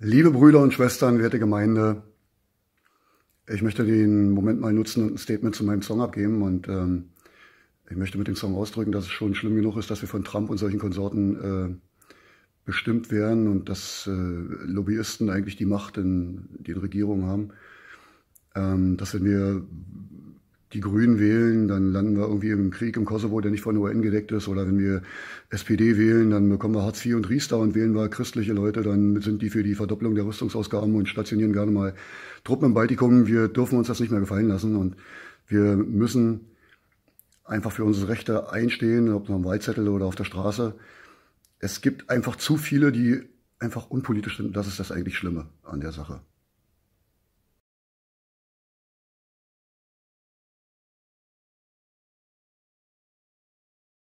Liebe Brüder und Schwestern, werte Gemeinde, ich möchte den Moment mal nutzen und ein Statement zu meinem Song abgeben. Und ähm, ich möchte mit dem Song ausdrücken, dass es schon schlimm genug ist, dass wir von Trump und solchen Konsorten äh, bestimmt werden und dass äh, Lobbyisten eigentlich die Macht in den Regierungen haben. Ähm, dass wenn wir die Grünen wählen, dann landen wir irgendwie im Krieg im Kosovo, der nicht von der UN gedeckt ist. Oder wenn wir SPD wählen, dann bekommen wir Hartz IV und Riester und wählen wir christliche Leute, dann sind die für die Verdopplung der Rüstungsausgaben und stationieren gerne mal Truppen im Baltikum. Wir dürfen uns das nicht mehr gefallen lassen und wir müssen einfach für unsere Rechte einstehen, ob noch am Wahlzettel oder auf der Straße. Es gibt einfach zu viele, die einfach unpolitisch sind. Das ist das eigentlich Schlimme an der Sache.